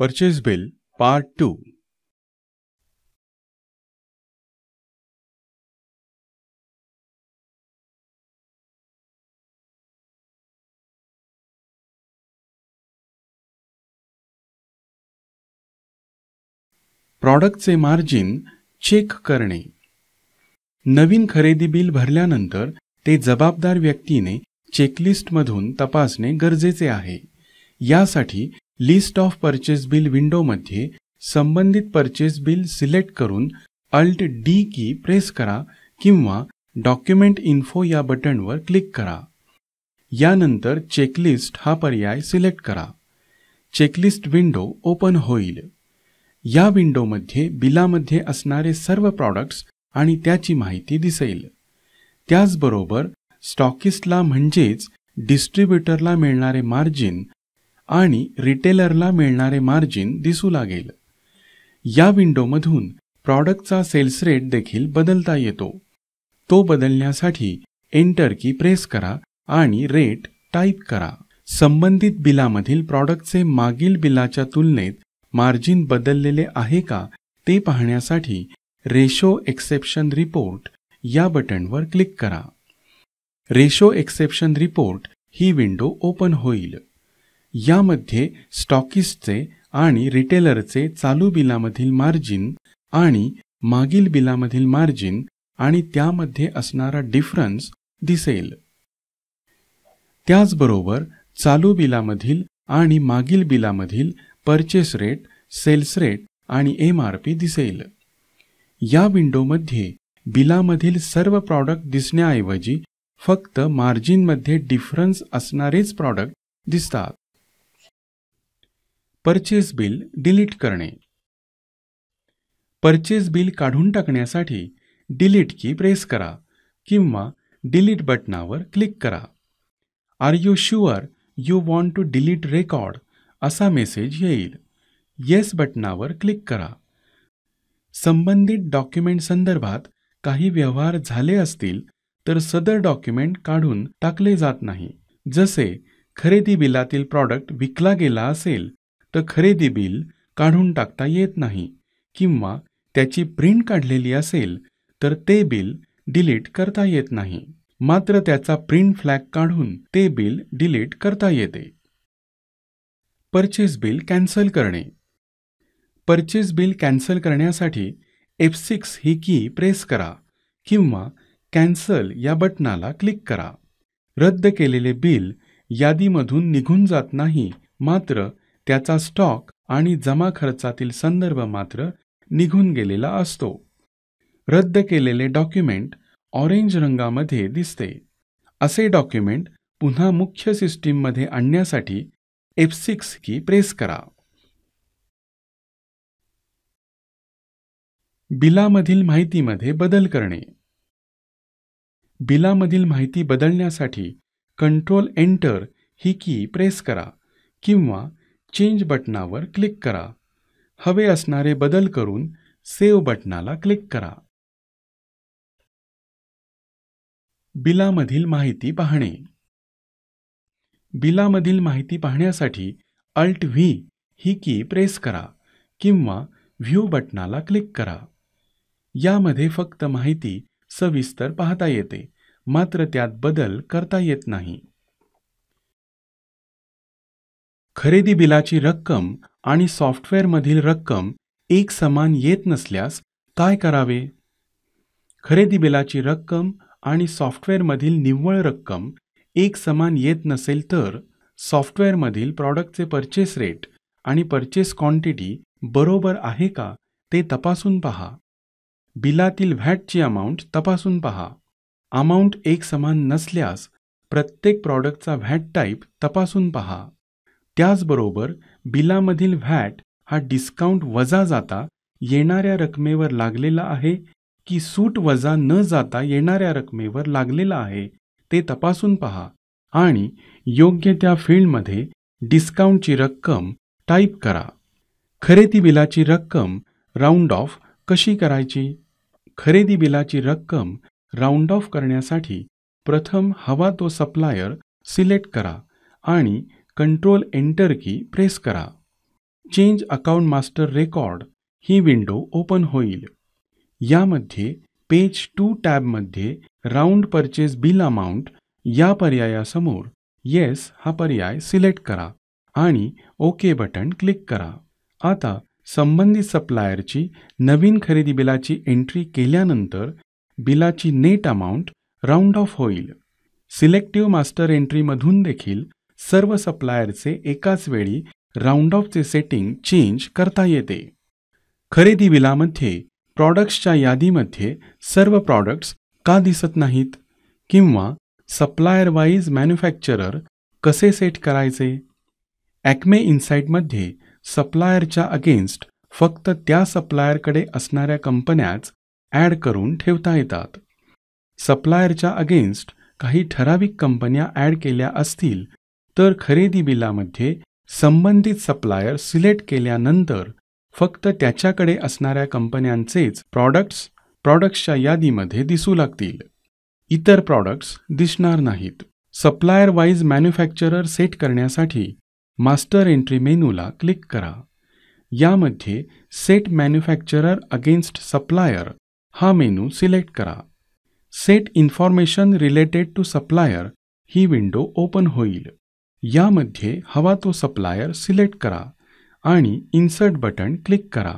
bill, bill part 2 प्रॉडक्टचे margin check करणे नवीन खरेदी बिल भरल्यानंतर ते जबाबदार व्यक्तीने चेकलिस्टमधून तपासणे गरजेचे आहे यासाठी लिस्ट ऑफ परचेस बिल विंडोमध्ये संबंधित परचेस बिल सिलेक्ट करून अल्ट डी की प्रेस करा किंवा डॉक्युमेंट इन्फो या बटनवर क्लिक करा यानंतर चेकलिस्ट हा पर्याय सिलेक्ट करा चेकलिस्ट विंडो ओपन होईल या विंडोमध्ये बिलामध्ये असणारे सर्व प्रॉडक्ट्स आणि त्याची माहिती दिसेल त्याचबरोबर स्टॉकिस्टला म्हणजेच डिस्ट्रीब्युटरला मिळणारे मार्जिन आणि रिटेलरला मिळणारे मार्जिन दिसू लागेल या विंडोमधून प्रॉडक्टचा सेल्स रेट देखील बदलता येतो तो बदलण्यासाठी एंटर की प्रेस करा आणि रेट टाईप करा संबंधित बिलामधील प्रॉडक्टचे मागील बिलाच्या तुलनेत मार्जिन बदललेले आहे का ते पाहण्यासाठी रेशो एक्सेप्शन रिपोर्ट या बटणवर क्लिक करा रेशो एक्सेप्शन रिपोर्ट ही विंडो ओपन होईल यामध्ये स्टॉकिस्टचे आणि रिटेलरचे चालू बिलामधील मार्जिन आणि मागील बिलामधील मार्जिन आणि त्यामध्ये असणारा डिफरन्स दिसेल त्याचबरोबर चालू बिलामधील आणि मागील बिलामधील परचेस रेट सेल्स रेट आणि एम आर पी दिसेल या विंडोमध्ये बिलामधील सर्व प्रॉडक्ट दिसण्याऐवजी फक्त मार्जिनमध्ये डिफरन्स असणारेच प्रॉडक्ट दिसतात परचेस बिल डिलीट करणे परचेस बिल काढून टाकण्यासाठी डिलीट की प्रेस करा किंवा डिलीट बटनावर क्लिक करा are you sure you want to delete record असा मेसेज येईल येस बटनावर क्लिक करा संबंधित डॉक्युमेंट संदर्भात काही व्यवहार झाले असतील तर सदर डॉक्युमेंट काढून टाकले जात नाही जसे खरेदी बिलातील प्रॉडक्ट विकला गेला असेल तर खरेदी बिल काढून टाकता येत नाही किंवा त्याची प्रिंट काढलेली असेल तर ते बिल डिलीट करता येत नाही मात्र त्याचा प्रिंट फ्लॅग काढून ते बिल डिलीट करता येते परचेस बिल कॅन्सल करणे परचेस बिल कॅन्सल करण्यासाठी एफ सिक्स ही की प्रेस करा किंवा कॅन्सल या बटणाला क्लिक करा रद्द केलेले बिल यादीमधून निघून जात नाही मात्र त्याचा स्टॉक आणि जमा खर्चातील संदर्भ मात्र निघून गेलेला असतो रद्द केलेले डॉक्युमेंट ऑरेंज रंगामध्ये दिसते असे डॉक्युमेंट पुन्हा मुख्य सिस्टीममध्ये आणण्यासाठी एफ सिक्स की प्रेस करा बिलामधील माहितीमध्ये बदल करणे बिलामधील माहिती बदलण्यासाठी कंट्रोल एंटर ही की प्रेस करा किंवा चेंज बटणावर क्लिक करा हवे असणारे बदल करून सेव्ह बटणाला क्लिक करा बिलामधील माहिती पाहणे बिलामधील माहिती पाहण्यासाठी अल्ट व्ही ही की प्रेस करा किंवा व्ह्यू बटणाला क्लिक करा यामध्ये फक्त माहिती सविस्तर पाहता येते मात्र त्यात बदल करता येत नाही खरेदी बिलाची रक्कम आणि सॉफ्टवेअरमधील रक्कम एक समान येत नसल्यास काय करावे खरेदी बिलाची रक्कम आणि सॉफ्टवेअरमधील निव्वळ रक्कम एक समान येत नसेल तर सॉफ्टवेअरमधील प्रॉडक्टचे परचेस रेट आणि परचेस क्वांटिटी बरोबर आहे का ते तपासून पहा बिलातील व्हॅटची अमाऊंट तपासून पहा अमाऊंट एक समान नसल्यास प्रत्येक प्रॉडक्टचा व्हॅट टाईप तपासून पहा त्याचबरोबर बिलामधील व्हॅट हा डिस्काउंट वजा जाता येणाऱ्या रकमेवर लागलेला आहे की सूट वजा न जाता येणाऱ्या रकमेवर लागलेला आहे ते तपासून पहा आणि योग्य त्या फील्डमध्ये डिस्काउंटची रक्कम टाईप करा खरेदी बिलाची रक्कम राऊंड ऑफ कशी करायची खरेदी बिलाची रक्कम राऊंड ऑफ करण्यासाठी प्रथम हवा तो सप्लायर सिलेक्ट करा आणि कंट्रोल एंटर की प्रेस करा चेंज अकाउंट मास्टर रेकॉर्ड ही विंडो ओपन होईल यामध्ये पेज टू टॅबमध्ये राऊंड परचेस बिल अमाऊंट या पर्यायासमोर येस हा पर्याय सिलेक्ट करा आणि ओके बटन क्लिक करा आता संबंधित सप्लायरची नवीन खरेदी बिलाची एंट्री केल्यानंतर बिलाची नेट अमाऊंट राऊंड ऑफ होईल सिलेक्टिव्ह मास्टर एंट्रीमधून देखील सर्व सप्लायरचे एकाच वेळी राऊंड ऑफचे सेटिंग चेंज करता येते खरेदी बिलामध्ये प्रॉडक्ट्सच्या यादीमध्ये सर्व प्रॉडक्ट्स का दिसत नाहीत किंवा सप्लायर वाईज मॅन्युफॅक्चरर कसे सेट करायचे ॲक्मे इन्साईटमध्ये सप्लायरच्या अगेन्स्ट फक्त त्या सप्लायरकडे असणाऱ्या कंपन्याच ॲड करून ठेवता येतात सप्लायरच्या अगेन्स्ट काही ठराविक कंपन्या ॲड केल्या असतील तर खरेदी बिलामध्ये संबंधित सप्लायर सिलेक्ट केल्यानंतर फक्त त्याच्याकडे असणाऱ्या कंपन्यांचेच प्रॉडक्ट्स प्रॉडक्ट्सच्या यादीमध्ये दिसू लागतील इतर प्रॉडक्ट्स दिसणार नाहीत सप्लायर वाईज मॅन्युफॅक्चरर सेट करण्यासाठी मास्टर एंट्री मेनूला क्लिक करा यामध्ये सेट मॅन्युफॅक्चरर अगेन्स्ट सप्लायर हा मेनू सिलेक्ट करा set information related to supplier ही विंडो ओपन होईल यामध्ये हवा तो सप्लायर सिलेक्ट करा आणि इन्सर्ट बटन क्लिक करा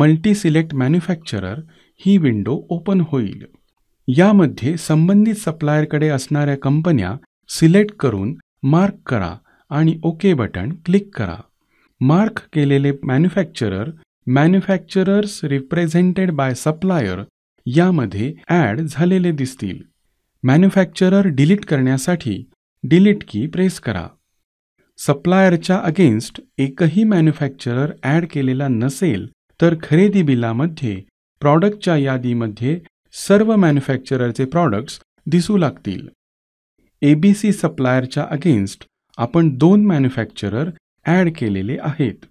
मल्टी सिलेक्ट मॅन्युफॅक्चरर ही विंडो ओपन होईल यामध्ये संबंधित सप्लायरकडे असणाऱ्या कंपन्या सिलेक्ट करून मार्क करा आणि ओके बटन क्लिक करा मार्क केलेले manufacturer manufacturers represented by supplier यामध्ये ॲड झालेले दिसतील मॅन्युफॅक्चरर डिलीट करण्यासाठी डिलीट की प्रेस करा सप्लायरच्या अगेन्स्ट एकही मॅन्युफॅक्चरर ॲड केलेला नसेल तर खरेदी बिलामध्ये प्रॉडक्टच्या यादीमध्ये सर्व मॅन्युफॅक्चररचे प्रॉडक्ट्स दिसू लागतील एबीसी सप्लायरच्या अगेन्स्ट आपण दोन मॅन्युफॅक्चरर ॲड केलेले आहेत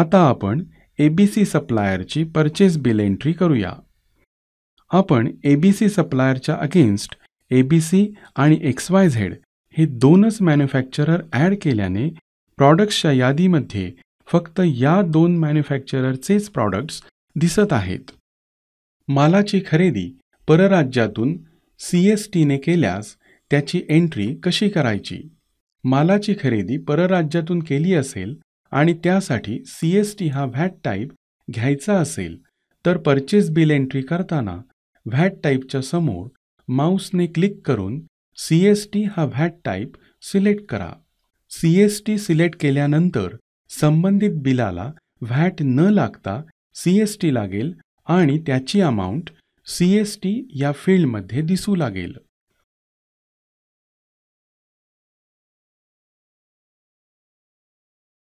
आता आपण एबीसी सप्लायरची परचेस बिल एंट्री करूया आपण एबीसी सप्लायरच्या अगेन्स्ट ए बी सी आणि एक्स झेड हे दोनच मॅन्युफॅक्चरर ॲड केल्याने प्रॉडक्ट्सच्या यादीमध्ये फक्त या दोन मॅन्युफॅक्चररचेच प्रॉडक्ट्स दिसत आहेत मालाची खरेदी परराज्यातून सी एस टीने केल्यास त्याची एंट्री कशी करायची मालाची खरेदी परराज्यातून केली असेल आणि त्यासाठी सी एस टी हा व्हॅट टाईप घ्यायचा असेल तर परचेस बिल एंट्री करताना व्हॅट टाईपच्या समोर माउसने क्लिक करून सी एस टी हा व्हॅट टाईप सिलेक्ट करा सी एस टी सिलेक्ट केल्यानंतर संबंधित बिलाला व्हॅट न लागता सी एस टी लागेल आणि त्याची अमाऊंट सी एस टी या फील्डमध्ये दिसू लागेल